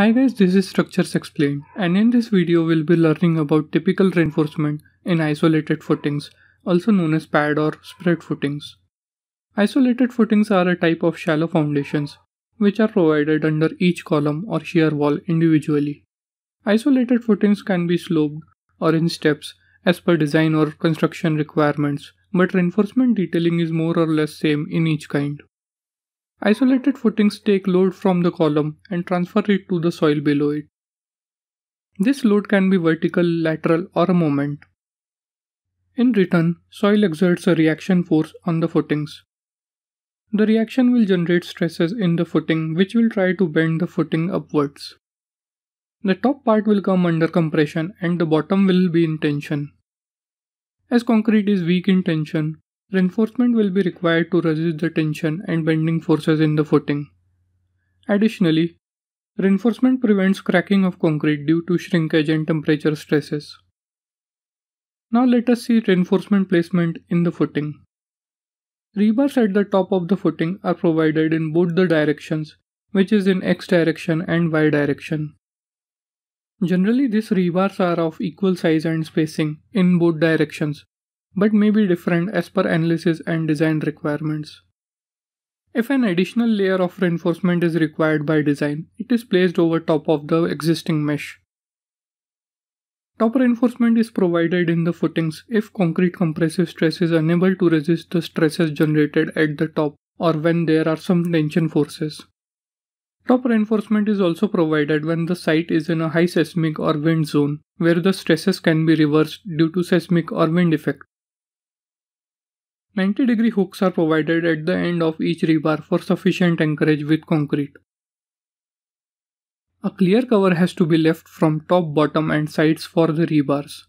Hi guys, this is Structures Explained and in this video we'll be learning about typical reinforcement in isolated footings, also known as pad or spread footings. Isolated footings are a type of shallow foundations which are provided under each column or shear wall individually. Isolated footings can be sloped or in steps as per design or construction requirements, but reinforcement detailing is more or less same in each kind. Isolated footings take load from the column and transfer it to the soil below it. This load can be vertical, lateral, or a moment. In return, soil exerts a reaction force on the footings. The reaction will generate stresses in the footing which will try to bend the footing upwards. The top part will come under compression and the bottom will be in tension. As concrete is weak in tension, Reinforcement will be required to resist the tension and bending forces in the footing. Additionally, reinforcement prevents cracking of concrete due to shrinkage and temperature stresses. Now let us see reinforcement placement in the footing. Rebars at the top of the footing are provided in both the directions, which is in x direction and y direction. Generally, these rebars are of equal size and spacing in both directions but may be different as per analysis and design requirements. If an additional layer of reinforcement is required by design, it is placed over top of the existing mesh. Top reinforcement is provided in the footings if concrete compressive stress is unable to resist the stresses generated at the top or when there are some tension forces. Top reinforcement is also provided when the site is in a high seismic or wind zone, where the stresses can be reversed due to seismic or wind effect. 90 degree hooks are provided at the end of each rebar for sufficient anchorage with concrete. A clear cover has to be left from top, bottom and sides for the rebars.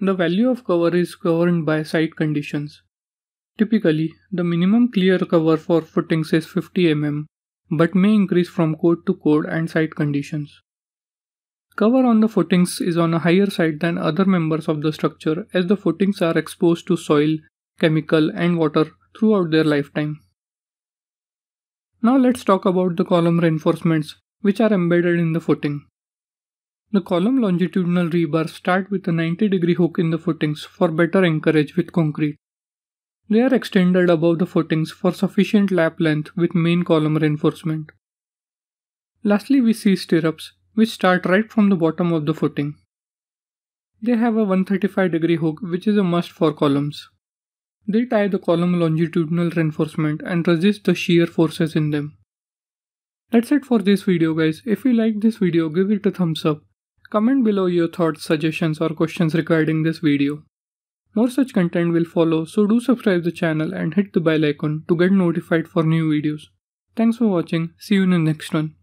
The value of cover is governed by site conditions. Typically, the minimum clear cover for footings is 50 mm, but may increase from code to code and site conditions. Cover on the footings is on a higher side than other members of the structure as the footings are exposed to soil chemical and water throughout their lifetime. Now let's talk about the column reinforcements which are embedded in the footing. The column longitudinal rebars start with a 90 degree hook in the footings for better anchorage with concrete. They are extended above the footings for sufficient lap length with main column reinforcement. Lastly, we see stirrups, which start right from the bottom of the footing. They have a 135 degree hook, which is a must for columns. They tie the column longitudinal reinforcement and resist the shear forces in them. That's it for this video guys. If you like this video give it a thumbs up. Comment below your thoughts, suggestions or questions regarding this video. More such content will follow so do subscribe the channel and hit the bell icon to get notified for new videos. Thanks for watching. See you in the next one.